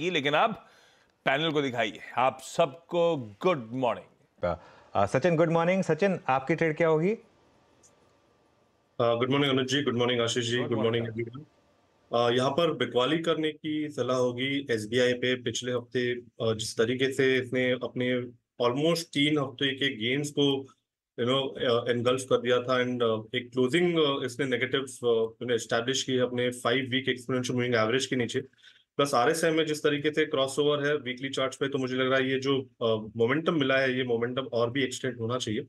थी लेकिन अब पैनल को दिखाइए आप सबको good morning Sachin good morning Sachin आपकी ट्रेड क्या होगी good morning Anuj ji good morning Ashish ji good morning यहाँ पर बिकवाली करने की सलाह होगी एस पे पिछले हफ्ते जिस तरीके से इसने अपने ऑलमोस्ट तीन हफ्ते के गेम्स को यू नो एनगल्फ कर दिया था एंड एक क्लोजिंग इसने नेगेटिव यू नो एस्टैब्लिश की अपने five week exponential moving average के नीचे प्लस आर एस में जिस तरीके से क्रॉस ओवर है वीकली चार्ट पे तो मुझे लग रहा है ये जो मोमेंटम uh, मिला है ये मोमेंटम और भी एक्सटेंड होना चाहिए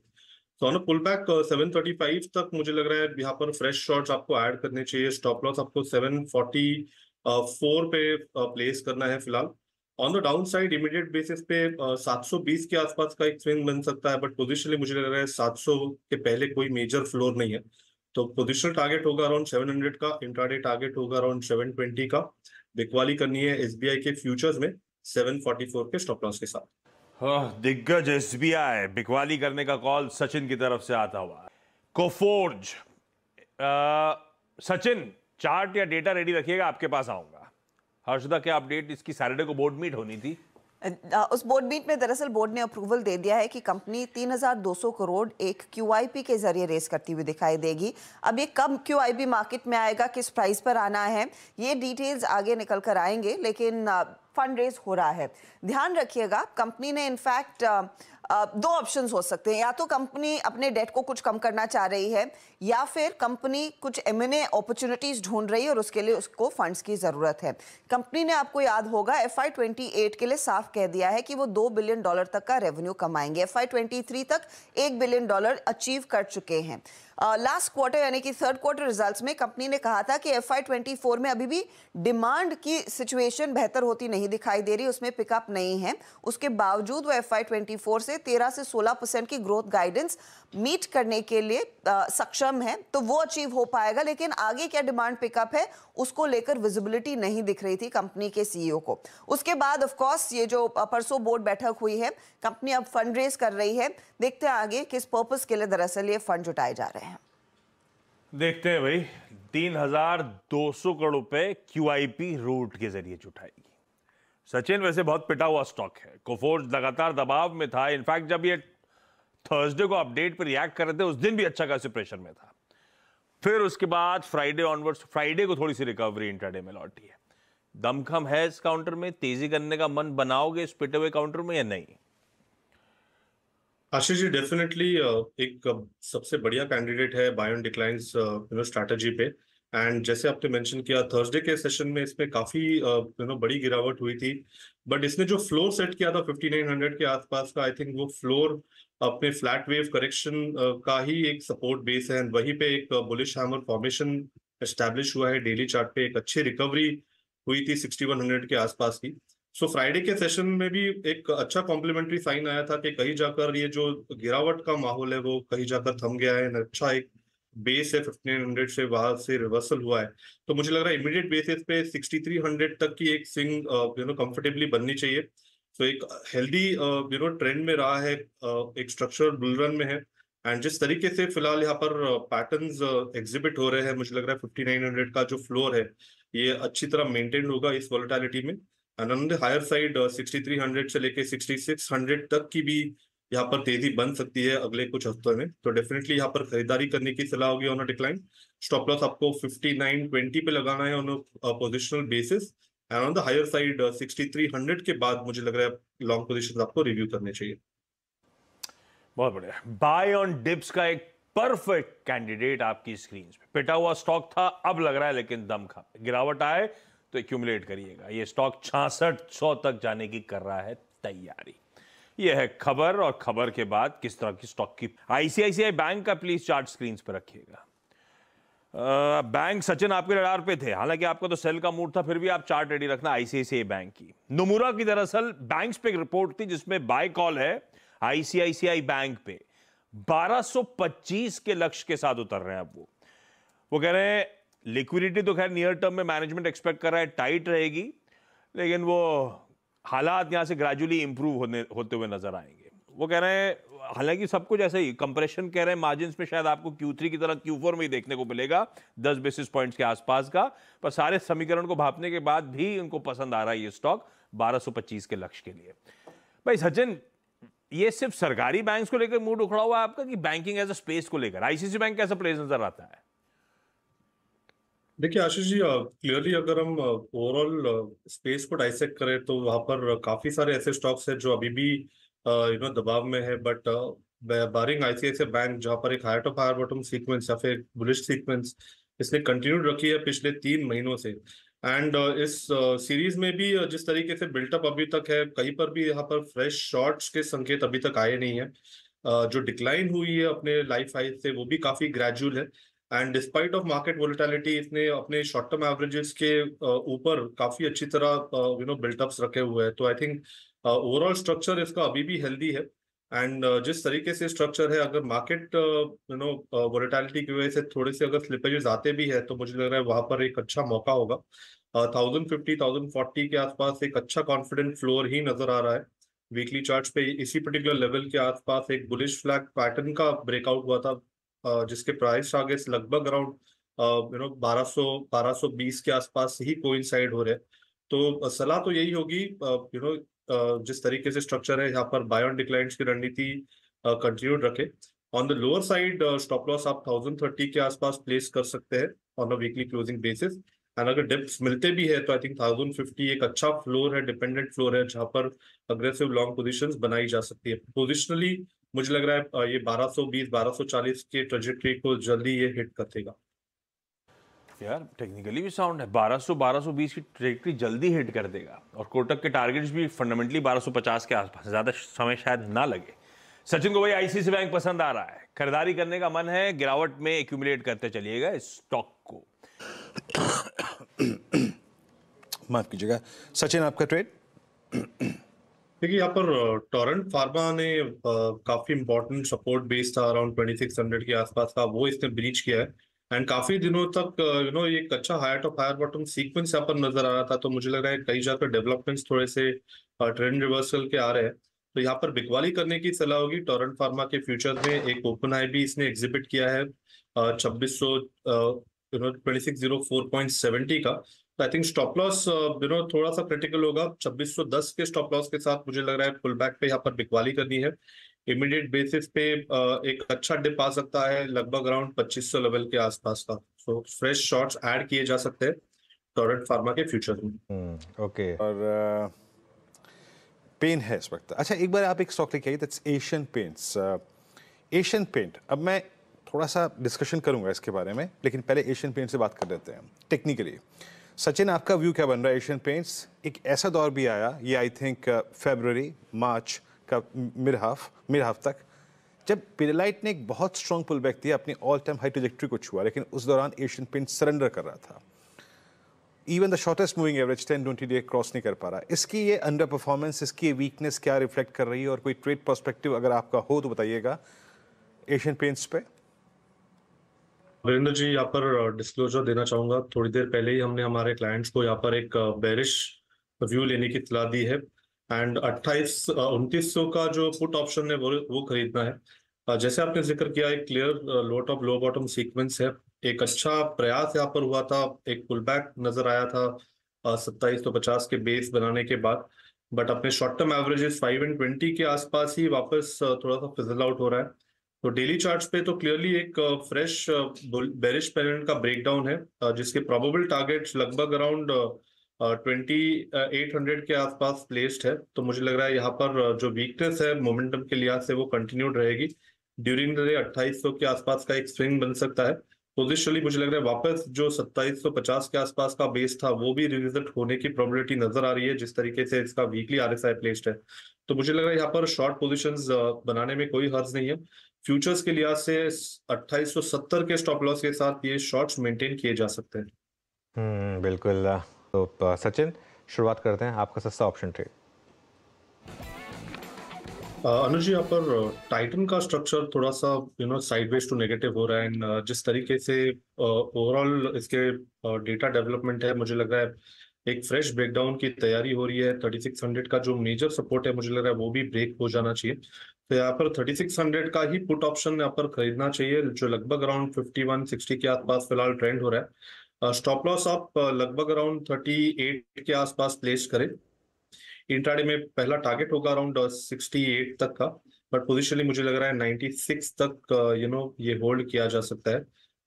तो on pull back seven thirty five तक मुझे लग रहा है यहाँ पर फ्रेश शॉर्ट आपको ऐड करने चाहिए स्टॉप लॉस आपको सेवन फोर्टी फोर पे प्लेस uh, करना है फिलहाल on the downside immediate basis पे सात सौ बीस के आसपास का एक स्विंग बन सकता है बट पोजिशनली मुझे लग रहा है सात सौ के पहले कोई मेजर फ्लोर नहीं है तो पोजिशनल टारगेट होगा अराउंड सेवन हंड्रेड का इंट्राडे टारगेट होगा अराउंड सेवन ट्वेंटी का बिकवाली करनी है एस के फ्यूचर्स में 744 के स्टॉप लॉस के साथ हाँ, दिग्गज एस बिकवाली करने का कॉल सचिन की तरफ से आता हुआ कोफोर्ज सचिन चार्ट या डेटा रेडी रखिएगा आपके पास आऊंगा हर्षदा क्या अपडेट इसकी सैटरडे को बोर्ड मीट होनी थी उस बोर्ड मीट में दरअसल बोर्ड ने अप्रूवल दे दिया है कि कंपनी 3,200 करोड़ एक क्यूआईपी के जरिए रेस करती हुई दिखाई देगी अब ये कब क्यूआईपी मार्केट में आएगा किस प्राइस पर आना है ये डिटेल्स आगे निकल कर आएंगे लेकिन फंड रेज हो रहा है ध्यान रखिएगा कंपनी ने इनफैक्ट दो ऑप्शन हो सकते हैं या तो कंपनी अपने डेट को कुछ कम करना चाह रही है या फिर कंपनी कुछ एम एन अपॉर्चुनिटीज ढूंढ रही है और उसके लिए उसको फंड्स की ज़रूरत है कंपनी ने आपको याद होगा एफ आई ट्वेंटी एट के लिए साफ कह दिया है कि वो दो बिलियन डॉलर तक का रेवेन्यू कमाएंगे एफ आई ट्वेंटी थ्री तक एक बिलियन डॉलर अचीव कर चुके हैं लास्ट क्वार्टर यानी कि थर्ड क्वार्टर रिजल्ट्स में कंपनी ने कहा था कि एफ आई ट्वेंटी फोर में अभी भी डिमांड की सिचुएशन बेहतर होती नहीं दिखाई दे रही उसमें पिकअप नहीं है उसके बावजूद वो एफ आई ट्वेंटी फोर से तेरह से सोलह परसेंट की ग्रोथ गाइडेंस मीट करने के लिए आ, सक्षम है तो वो अचीव हो पाएगा लेकिन आगे क्या डिमांड पिकअप है उसको लेकर विजिबिलिटी नहीं दिख रही थी कंपनी के सीईओ को उसके बाद ऑफकोर्स ये जो परसों बोर्ड बैठक हुई है कंपनी अब फंड रेज कर रही है देखते हैं आगे किस पर्पज के लिए दरअसल ये फंड जुटाए जा रहे हैं देखते हैं भाई 3,200 करोड़ रुपए क्यूआईपी रूट के जरिए जुटाएगी सचिन वैसे बहुत पिटा हुआ स्टॉक है कोफोर्स लगातार दबाव में था इनफैक्ट जब ये थर्सडे को अपडेट पर रिएक्ट कर रहे थे उस दिन भी अच्छा खासी प्रेशर में था फिर उसके बाद फ्राइडे ऑनवर्ड्स फ्राइडे को थोड़ी सी रिकवरी इंटरडे में लौटी है दमखम है इस काउंटर में तेजी करने का मन बनाओगे इस पिटे हुए काउंटर में या नहीं आशीष जी डेफिनेटली uh, एक uh, सबसे बढ़िया कैंडिडेट है बायोन डिक्लाइंस यू स्ट्रैटेजी पे एंड जैसे आपने मेंशन किया थर्सडे के सेशन में इसमें काफी यू uh, नो बड़ी गिरावट हुई थी बट इसने जो फ्लोर सेट किया था 5900 के आसपास का आई थिंक वो फ्लोर अपने फ्लैट वेव करेक्शन का ही एक सपोर्ट बेस है एंड वहीं पे एक बुलिश हैमर फॉर्मेशन एस्टेब्लिश हुआ है डेली चार्ट पे एक अच्छी रिकवरी हुई थी 6100 के आसपास की सो so, फ्राइडे के सेशन में भी एक अच्छा कॉम्प्लीमेंट्री साइन आया था कि कहीं जाकर ये जो गिरावट का माहौल है वो कहीं जाकर थम गया है अच्छा एक बेस है हंड्रेड से वहां से रिवर्सल हुआ है तो मुझे लग रहा है इमीडिएट बेसिस पे सिक्सटी थ्री हंड्रेड तक की एक स्विंग यू नो कंफर्टेबली बननी चाहिए सो so, एक हेल्दी यू नो ट्रेंड में रहा है uh, एक स्ट्रक्चर बुल रन में है एंड जिस तरीके से फिलहाल यहाँ पर पैटर्न uh, एग्जिबिट uh, हो रहे हैं मुझे लग रहा है फिफ्टी नाइन हंड्रेड का जो फ्लोर है ये अच्छी तरह मेंटेन होगा इस वॉलिटैलिटी में and higher side sixty three hundred से लेके सिक्सटी सिक्स हंड्रेड तक की भी यहाँ पर तेजी बन सकती है अगले कुछ हफ्तों में तो डेफिनेटली यहाँ पर खरीदारी करने की सलाह होगी ऑन डिक्लाइन स्टॉप लॉस आपको फिफ्टी नाइन ट्वेंटी पे लगाना है on positional basis and on the higher side sixty three hundred के बाद मुझे लग रहा है लॉन्ग पोजिशन आपको रिव्यू करने चाहिए बहुत बढ़िया बाय ऑन डिप्स का एक परफेक्ट कैंडिडेट आपकी स्क्रीन पे पिटा हुआ स्टॉक था अब लग रहा है लेकिन दम खा गिरावट आए तो एक्यूमुलेट करिएगा ये स्टॉक छियासठ सौ तक जाने की कर रहा है तैयारी यह है खबर और खबर के बाद किस तरह की स्टॉक की आईसीआईसीआई बैंक का प्लीज चार्ट स्क्रीन पर रखिएगा बैंक सचिन आपके रडार पे थे हालांकि आपका तो सेल का मूड था फिर भी आप चार्ट रेडी रखना आईसीआईसीआई बैंक की नुमुरा की दरअसल बैंक पे एक रिपोर्ट थी जिसमें बाय कॉल है आईसीआईसीआई बैंक पे 1225 के लक्ष्य के साथ उतर रहे हैं अब वो वो कह रहे हैं लिक्विडिटी तो खैर नियर टर्म में मैनेजमेंट एक्सपेक्ट कर रहा है टाइट रहेगी लेकिन वो हालात यहाँ से ग्रेजुअली इम्प्रूव होने होते हुए नजर आएंगे वो कह रहे हैं हालांकि सब कुछ ऐसे ही कंप्रेशन कह रहे हैं मार्जिन में शायद आपको Q3 की तरह Q4 में ही देखने को मिलेगा 10 बेसिस पॉइंट्स के आसपास का पर सारे समीकरण को भापने के बाद भी उनको पसंद आ रहा है ये स्टॉक पच्चीस के लक्ष्य के लिए भाई सचिन ये सिर्फ सरकारी बैंक को लेकर मूड उखड़ा हुआ है आपका कि बैंकिंग एज अ स्पेस को लेकर आईसीसी बैंक कैसा प्लेस नजर आता है देखिए आशीष जी क्लियरली अगर हम ओवरऑल स्पेस को डाइसेक्ट करें तो वहां पर काफी सारे ऐसे स्टॉक्स हैं जो अभी भी यू नो दबाव में है बट बारिंग आईसीआईसी बैंक जहाँ पर एक higher of higher bottom sequence या फिर बुलिश सीक्वेंस इसने कंटिन्यू रखी है पिछले तीन महीनों से एंड uh, इस सीरीज uh, में भी uh, जिस तरीके से बिल्टअप अभी तक है कहीं पर भी यहाँ पर फ्रेश शॉर्ट्स के संकेत अभी तक आए नहीं है जो डिक्लाइन हुई है अपने लाइफ हाइज से वो भी काफी ग्रेजुअल है and despite of market volatility इसने अपने शॉर्ट टर्म एवरेजेस के ऊपर काफी अच्छी तरह यू नो बिल्टअप्स रखे हुए हैं तो आई थिंक ओवरऑल स्ट्रक्चर इसका अभी भी हेल्दी है एंड uh, जिस तरीके से स्ट्रक्चर है अगर मार्केट यू नो वोलिटैलिटी की वजह से थोड़े से अगर स्लिपेजेस आते भी है तो मुझे लग रहा है वहां पर एक अच्छा मौका होगा थाउजेंड फिफ्टी थाउजेंड फोर्टी के आसपास एक अच्छा कॉन्फिडेंट फ्लोर ही नजर आ रहा है वीकली चार्ट पे इसी पर्टिकुलर लेवल के आसपास एक बुलिश फ्लैग पैटर्न का ब्रेकआउट हुआ था जिसके प्राइस टारगेट्स लगभग अराउंड यू नो 1200 1220 के आसपास ही कोइंसाइड हो रहे हैं तो सलाह तो यही होगी यू नो जिस तरीके से स्ट्रक्चर है यहाँ पर बाय ऑन डिक्लाइंस की रणनीति कंटिन्यूड रखे on the lower side stop loss आप थाउजेंड थर्टी के आसपास प्लेस कर सकते हैं on a weekly closing basis and अगर डिप्स मिलते भी है तो आई थिंक थाउजेंड फिफ्टी एक अच्छा फ्लोर है डिपेंडेंट फ्लोर है जहां पर अग्रेसिव लॉन्ग पोजिशन बनाई जा सकती है पोजिशनली मुझे लग रहा है ये 1220 1240 के ट्रेजेक्ट्री को जल्दी ये हिट कर देगा यार टेक्निकली भी साउंड है 1200 1220 की ट्रेजेक्ट्री जल्दी हिट कर देगा और कोटक के टारगेट्स भी फंडामेंटली 1250 के आसपास ज़्यादा समय शायद ना लगे सचिन को भाई आईसीसी बैंक पसंद आ रहा है खरीदारी करने का मन है गिरावट में एक्यूमुलेट करते चलिएगा इस स्टॉक को माफ कीजिएगा सचिन आपका ट्रेड देखिए यहाँ पर टोरेंट फार्मा ने काफी इम्पोर्टेंट सपोर्ट बेस था अराउंड हंड्रेड के आसपास का वो इसने ब्रीच किया है एंड काफी दिनों तक यू नो एक अच्छा higher top higher bottom sequence यहाँ पर नजर आ रहा था तो मुझे लग रहा है कई जगह डेवलपमेंट्स थोड़े से ट्रेंड रिवर्सल के आ रहे हैं तो यहाँ पर बिकवाली करने की सलाह होगी टोरेंट फार्मा के फ्यूचर में एक ओपन हाई भी इसने एग्जिबिट किया है छब्बीस सौ twenty six zero four point seventy का तो I think stop loss you know थोड़ा सा क्रिटिकल होगा 2610 के स्टॉप लॉस के साथ मुझे लग रहा है पुल बैक पे यहाँ पर बिकवाली करनी है इमीडिएट बेसिस पे uh, एक अच्छा डिप आ सकता है लगभग अराउंड 2500 लेवल के आसपास का सो फ्रेश शॉर्ट्स ऐड किए जा सकते हैं टोरेंट फार्मा के फ्यूचर में ओके hmm, और पेन uh, है इस वक्त अच्छा एक बार आप एक स्टॉक लेके आइए दैट्स एशियन पेंट्स एशियन पेंट अब मैं थोड़ा सा डिस्कशन करूंगा इसके बारे में लेकिन पहले एशियन पेंट से बात कर लेते हैं टेक्निकली सचिन आपका व्यू क्या बन रहा है एशियन पेंट्स एक ऐसा दौर भी आया ये आई थिंक फेबररी मार्च का मिर हाफ मिर हाफ तक जब पिरलाइट ने एक बहुत स्ट्रॉन्ग पुल बैक दिया अपनी ऑल टाइम हाई ट्रेजेक्ट्री को छुआ लेकिन उस दौरान एशियन पेंट सरेंडर कर रहा था even the shortest moving average ten twenty day cross नहीं कर पा रहा इसकी ये अंडर परफॉर्मेंस इसकी ये वीकनेस क्या रिफ्लेक्ट कर रही है और कोई ट्रेड परस्पेक्टिव अगर आपका हो तो बताइएगा एशियन पेंट्स पे वीरेंद्र जी यहाँ पर डिस्क्लोजर uh, देना चाहूंगा थोड़ी देर पहले ही हमने हमारे क्लाइंट्स को यहाँ पर एक बेरिश uh, व्यू लेने की सलाह दी है एंड अट्ठाईस uh, उनतीस सौ का जो पुट ऑप्शन है वो वो खरीदना है जैसे आपने जिक्र किया एक clear low top low bottom sequence है एक अच्छा प्रयास यहाँ पर हुआ था एक पुल बैक नजर आया था सत्ताईस सौ पचास के बेस बनाने के बाद बट अपने short term averages five and twenty के आसपास ही वापस थोड़ा सा फिजल आउट हो रहा है तो डेली चार्ट्स पे तो क्लियरली एक फ्रेश बेरिश पैटर्न का ब्रेकडाउन है uh, जिसके प्रोबेबल टारगेट लगभग अराउंड ट्वेंटी एट हंड्रेड के आसपास प्लेस्ड है तो मुझे लग रहा है यहाँ पर uh, जो वीकनेस है मोमेंटम के लिहाज से वो कंटिन्यूड रहेगी ड्यूरिंग द डे अट्ठाईस के आसपास का एक स्विंग बन सकता है पोजिशनली मुझे लग रहा है वापस जो पचास के आसपास का बेस था वो भी रिविजिट होने की प्रोबेबिलिटी नजर आ रही है जिस तरीके से इसका वीकली आरएसआई प्लेस्ड है तो मुझे लग रहा है यहाँ पर शॉर्ट पोजिशन बनाने में कोई हर्ज नहीं है फ्यूचर्स के लिहाज से 2870 के स्टॉप लॉस के साथ ये शॉर्ट्स मेंटेन किए जा सकते हैं हम्म बिल्कुल तो सचिन शुरुआत करते हैं आपका सस्ता ऑप्शन ट्रेड अनुज यहाँ पर टाइटन का स्ट्रक्चर थोड़ा सा you know sideways to negative हो रहा है एंड जिस तरीके से ओवरऑल इसके डेटा डेवलपमेंट है मुझे लग रहा है एक फ्रेश ब्रेकडाउन की तैयारी हो रही है थर्टी सिक्स हंड्रेड का जो मेजर सपोर्ट है मुझे लग रहा है वो भी ब्रेक हो जाना चाहिए तो यहाँ पर हंड्रेड का ही पुट ऑप्शन यहाँ पर खरीदना चाहिए जो लगभग अराउंड सिक्सटी के आसपास फिलहाल ट्रेंड हो रहा है स्टॉप लॉस आप लगभग अराउंड थर्टी एट के आसपास प्लेस करें इंट्राडे में पहला टारगेट होगा अराउंड एट तक का बट पोजिशनली मुझे लग रहा है सिक्स तक यू नो ये होल्ड किया जा सकता है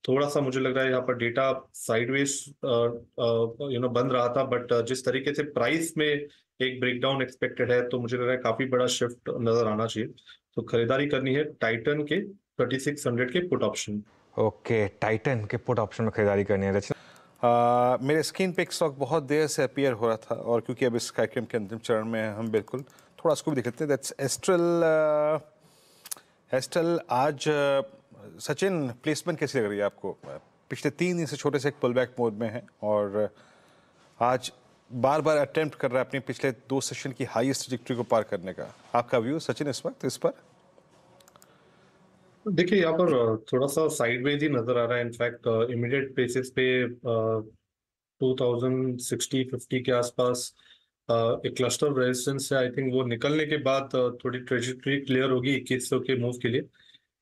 थोड़ा सा मुझे लग रहा है यहाँ पर डेटा साइडवेज यू नो बंद रहा था बट जिस तरीके से प्राइस में एक ब्रेकडाउन एक्सपेक्टेड है तो मुझे लग रहा है काफी बड़ा शिफ्ट नजर आना चाहिए तो खरीदारी करनी है टाइटन के थर्टी सिक्स हंड्रेड के पुट ऑप्शन ओके टाइटन के पुट ऑप्शन में खरीदारी करनी है रचना आ, मेरे स्क्रीन पे एक स्टॉक बहुत देर से अपीयर हो रहा था और क्योंकि अब इस कार्यक्रम के अंतिम चरण में हम बिल्कुल थोड़ा उसको भी देख लेते हैं दैट्स एस्ट्रल एस्ट्रल आज सचिन प्लेसमेंट कैसी लग रही है आपको पिछले तीन दिन से छोटे से एक पुल बैक मोड में है और आज बार बार अटेम्प्ट कर रहा है अपने पिछले दो सेशन की हाईएस्ट ट्रिक्ट्री को पार करने का आपका व्यू सचिन इस वक्त इस पर देखिए यहाँ पर थोड़ा सा साइडवेज ही नजर आ रहा है इनफैक्ट इमीडिएट बेसिस पे टू थाउजेंड सिक्सटी फिफ्टी के आसपास एक क्लस्टर रेजिस्टेंस है आई थिंक वो निकलने के बाद थोड़ी ट्रेजिटरी क्लियर होगी इक्कीस सौ के मूव के लिए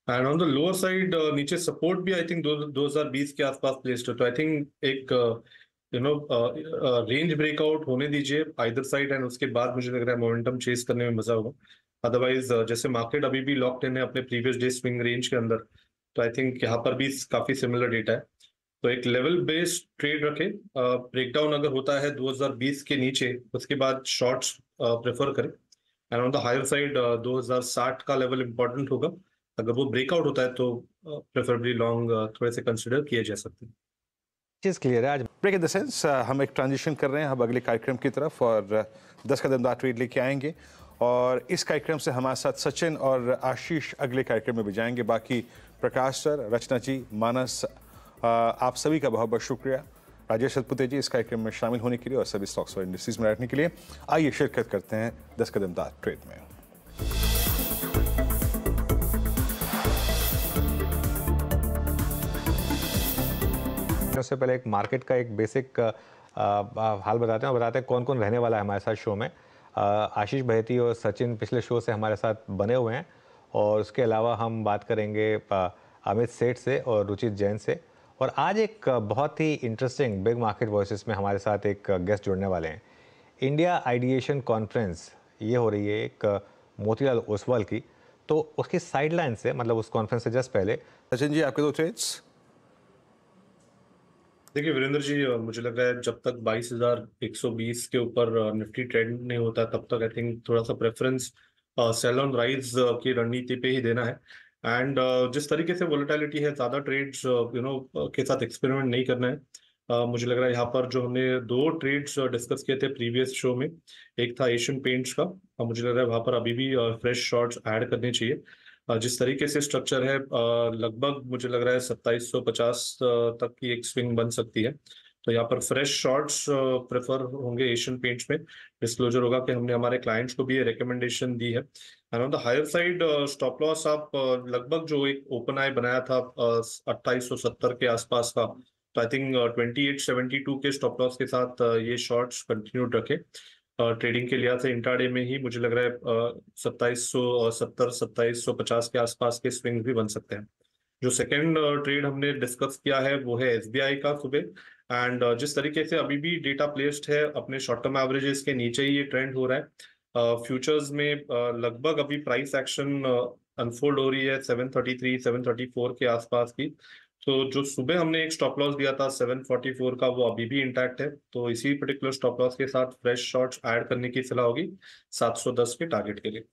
and on the lower side नीचे सपोर्ट भी आई थिंक दो हजार बीस के आसपास प्लेस्ड है तो आई थिंक एक यू नो रेंज ब्रेकआउट होने दीजिए आइदर साइड एंड उसके बाद मुझे लग रहा है मोमेंटम चेस करने में मजा होगा अदरवाइज uh, जैसे मार्केट अभी भी लॉक इन है अपने प्रीवियस डे स्विंग रेंज के अंदर तो आई थिंक यहाँ पर भी काफी सिमिलर डेटा है तो एक लेवल बेस्ड ट्रेड रखे ब्रेकडाउन uh, अगर होता है 2020 के नीचे उसके बाद शॉर्ट्स प्रेफर uh, करें and on the higher side 2060 का लेवल इंपॉर्टेंट होगा अगर वो ब्रेकआउट होता है तो प्रेफरेबली लॉन्ग थोड़े से कंसिडर किए जा सकते हैं चीज़ क्लियर है आज ब्रेक इन द सेंस हम एक ट्रांजिशन कर रहे हैं हम अगले कार्यक्रम की तरफ और दस कदमदार ट्वीट लेके आएंगे और इस कार्यक्रम से हमारे साथ सचिन और आशीष अगले कार्यक्रम में भी जाएंगे बाकी प्रकाश सर रचना जी मानस आप सभी का बहुत बहुत शुक्रिया राजेश सतपुते जी इस कार्यक्रम में शामिल होने के लिए और सभी स्टॉक्स और इंडस्ट्रीज में रहने के लिए आइए शिरकत करते हैं दस कदम कदमदार ट्रेड में उससे पहले एक मार्केट का एक बेसिक हाल बताते हैं और बताते हैं कौन कौन रहने वाला है हमारे साथ शो में आशीष बहती और सचिन पिछले शो से हमारे साथ बने हुए हैं और उसके अलावा हम बात करेंगे अमित सेठ से और रुचित जैन से और आज एक बहुत ही इंटरेस्टिंग बिग मार्केट वॉइस में हमारे साथ एक गेस्ट जुड़ने वाले हैं इंडिया आइडिएशन कॉन्फ्रेंस ये हो रही है एक मोतीलाल ओसवाल की तो उसकी साइडलाइन से मतलब उस कॉन्फ्रेंस से जस्ट पहले सचिन जी आपके दो ट्रेड्स देखिए वीरेंद्र जी मुझे लग रहा है जब तक 22,120 के ऊपर निफ्टी ट्रेंड नहीं होता तब तक आई थिंक थोड़ा सा प्रेफरेंस सेल ऑन राइज की रणनीति पे ही देना है एंड जिस तरीके से वोलेटिलिटी है ज़्यादा ट्रेड्स यू नो के साथ एक्सपेरिमेंट नहीं करना है uh, मुझे लग रहा है यहाँ पर जो हमने दो ट्रेड्स डिस्कस किए थे प्रीवियस शो में एक था एशियन पेंट्स का अ, मुझे लग रहा है वहां पर अभी भी फ्रेश शॉर्ट्स ऐड करने चाहिए जिस तरीके से स्ट्रक्चर है लगभग मुझे लग रहा है 2750 तक की एक स्विंग बन सकती है तो यहाँ पर फ्रेश शॉर्ट्स प्रेफर होंगे एशियन पेंट्स में डिस्क्लोजर होगा कि हमने हमारे क्लाइंट्स को भी ये रिकमेंडेशन दी है and on the higher side stop loss आप लगभग जो एक ओपन आई बनाया था अट्ठाईस के आसपास का तो आई थिंक ट्वेंटी के स्टॉप लॉस के साथ ये शॉर्ट्स कंटिन्यूड रखें ट्रेडिंग के लिहाज से इंट्राडे में ही मुझे लग रहा है सत्ताईस सौ सत्तर सत्ताईस सौ पचास के आसपास के स्विंग भी बन सकते हैं जो सेकेंड ट्रेड हमने डिस्कस किया है वो है एस का सुबह एंड जिस तरीके से अभी भी डेटा प्लेस्ड है अपने शॉर्ट टर्म एवरेजेस के नीचे ही ये ट्रेंड हो रहा है फ्यूचर्स में लगभग अभी प्राइस एक्शन अनफोल्ड हो रही है seven seven thirty three thirty four के आसपास की तो जो सुबह हमने एक स्टॉप लॉस दिया था 744 का वो अभी भी इंटैक्ट है तो इसी पर्टिकुलर स्टॉप लॉस के साथ फ्रेश शॉर्ट्स ऐड करने की सलाह होगी 710 के टारगेट के लिए